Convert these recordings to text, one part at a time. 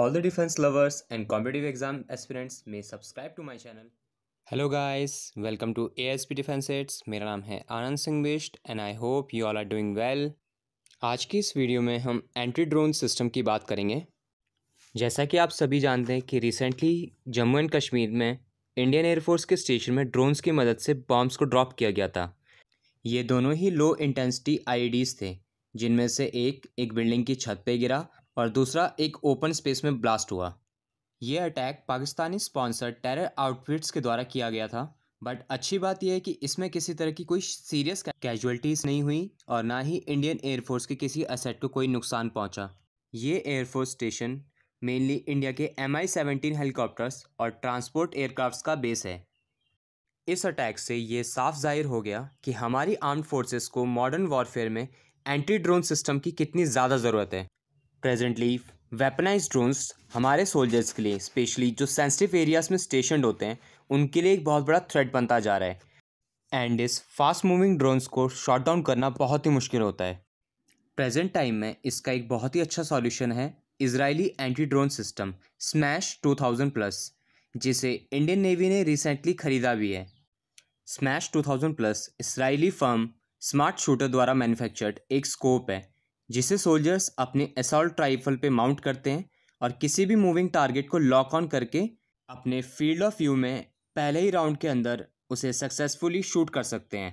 All All the defense lovers and competitive exam aspirants may subscribe to my channel. Hello guys, welcome S P defence aids मेरा नाम है Anand Singh Bisht and I hope you all are doing well आज की इस video में हम entry drone system की बात करेंगे जैसा कि आप सभी जानते हैं कि रिसेंटली जम्मू एंड कश्मीर में इंडियन एयरफोर्स के स्टेशन में ड्रोन्स की मदद से बॉम्ब्स को ड्रॉप किया गया था ये दोनों ही लो इंटेंसिटी आईडीज़ थे जिनमें से एक एक बिल्डिंग की छत पर गिरा और दूसरा एक ओपन स्पेस में ब्लास्ट हुआ यह attack Pakistani sponsor terror outfits के द्वारा किया गया था बट अच्छी बात यह है कि इसमें किसी तरह की कोई सीरियस कैजुअलिटीज़ नहीं हुई और ना ही इंडियन एयरफोर्स के किसी असेट को कोई नुकसान पहुंचा। ये एयरफोर्स स्टेशन मेनली इंडिया के एम आई सेवेंटीन हेलीकॉप्टर्स और ट्रांसपोर्ट एयरक्राफ्ट का बेस है इस अटैक से ये साफ जाहिर हो गया कि हमारी आर्म्ड फोर्सेस को मॉडर्न वॉरफेयर में एंटी ड्रोन सिस्टम की कितनी ज़्यादा ज़रूरत है प्रेजेंटली वेपनाइज ड्रोन्स हमारे सोल्जर्स के लिए स्पेशली जो सेंसिटिव एरियाज में स्टेशन होते हैं उनके लिए एक बहुत बड़ा थ्रेट बनता जा रहा है एंड इस फास्ट मूविंग ड्रोन्स को शॉट डाउन करना बहुत ही मुश्किल होता है प्रेजेंट टाइम में इसका एक बहुत ही अच्छा सॉल्यूशन है Israeli anti drone system smash two thousand plus जिसे इंडियन नेवी ने रिसेंटली ख़रीदा भी है smash two thousand plus Israeli firm smart shooter द्वारा मैन्युफैक्चर्ड एक स्कोप है जिसे सोल्जर्स अपने असॉल्ट राइफल पे माउंट करते हैं और किसी भी मूविंग टारगेट को लॉक ऑन करके अपने फील्ड ऑफ व्यू में पहले ही राउंड के अंदर उसे सक्सेसफुली शूट कर सकते हैं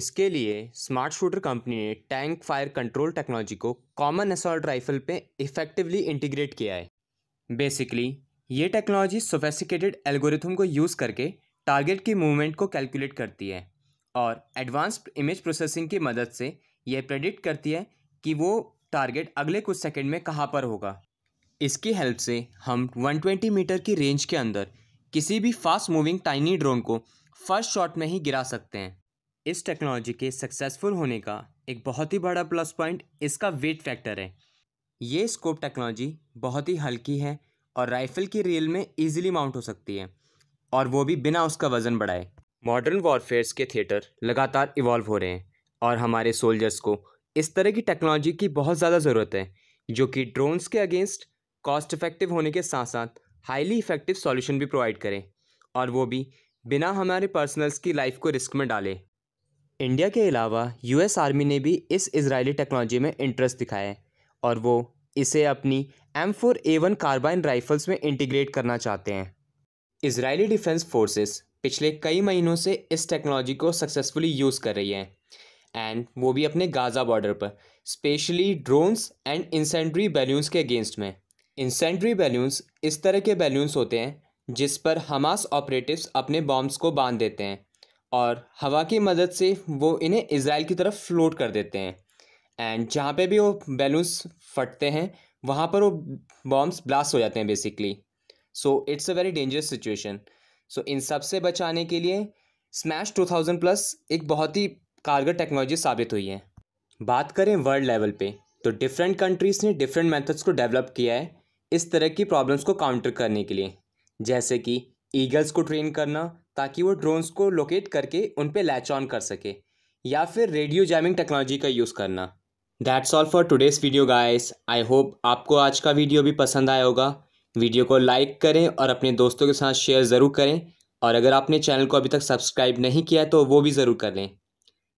इसके लिए स्मार्ट शूटर कंपनी ने टैंक फायर कंट्रोल टेक्नोलॉजी को कॉमन असॉल्ट राइफल पे इफ़ेक्टिवली इंटीग्रेट किया है बेसिकली ये टेक्नोलॉजी सोफेस्टिकेटेड एल्गोरिथम को यूज़ करके टारगेट की मूवमेंट को कैलकुलेट करती है और एडवांस्ड इमेज प्रोसेसिंग की मदद से यह प्रेडिक्ट करती है कि वो टारगेट अगले कुछ सेकंड में कहाँ पर होगा इसकी हेल्प से हम 120 मीटर की रेंज के अंदर किसी भी फास्ट मूविंग टाइनी ड्रोन को फर्स्ट शॉट में ही गिरा सकते हैं इस टेक्नोलॉजी के सक्सेसफुल होने का एक बहुत ही बड़ा प्लस पॉइंट इसका वेट फैक्टर है ये स्कोप टेक्नोलॉजी बहुत ही हल्की है और राइफ़ल की रेल में ईजिली माउंट हो सकती है और वो भी बिना उसका वज़न बढ़ाए मॉडर्न वॉरफेयर्स के थिएटर लगातार इवॉल्व हो रहे हैं और हमारे सोल्जर्स को इस तरह की टेक्नोलॉजी की बहुत ज़्यादा ज़रूरत है जो कि ड्रोन्स के अगेंस्ट कॉस्ट इफ़ेक्टिव होने के साथ साथ हाईली इफ़ेक्टिव सॉल्यूशन भी प्रोवाइड करें और वो भी बिना हमारे पर्सनल्स की लाइफ को रिस्क में डाले इंडिया के अलावा यूएस आर्मी ने भी इस इसराइली टेक्नोलॉजी में इंटरेस्ट दिखाया है और वो इसे अपनी M four A one carbine rifles में इंटीग्रेट करना चाहते हैं इसराइली डिफेंस फोर्सेस पिछले कई महीनों से इस टेक्नोलॉजी को सक्सेसफुली यूज़ कर रही है एंड वो भी अपने गाज़ा बॉर्डर पर specially drones and incendiary balloons के अगेंस्ट में इंसेंट्री बैलून्स इस तरह के बैलून्स होते हैं जिस पर हमास ऑपरेटिव्स अपने बॉम्ब्स को बांध देते हैं और हवा की मदद से वो इन्हें इसराइल की तरफ फ्लोट कर देते हैं एंड जहाँ पे भी वो बैलून्स फटते हैं वहाँ पर वो बॉम्ब्स ब्लास्ट हो जाते हैं basically so it's a very dangerous situation so इन सब से बचाने के लिए स्मैश टू थाउजेंड प्लस एक बहुत ही कारगर टेक्नोलॉजी साबित हुई है बात करें वर्ल्ड लेवल पे तो डिफरेंट कंट्रीज़ ने डिफरेंट मेथड्स को डेवलप किया है इस तरह की प्रॉब्लम्स को काउंटर करने के लिए जैसे कि ईगल्स को ट्रेन करना ताकि वो ड्रोन्स को लोकेट करके उन पर लैच ऑन कर सके या फिर रेडियो जैमिंग टेक्नोलॉजी का यूज़ करना that's all for today's video guys I hope आपको आज का वीडियो भी पसंद आया होगा वीडियो को लाइक करें और अपने दोस्तों के साथ शेयर ज़रूर करें और अगर आपने चैनल को अभी तक सब्सक्राइब नहीं किया है तो वो भी ज़रूर कर लें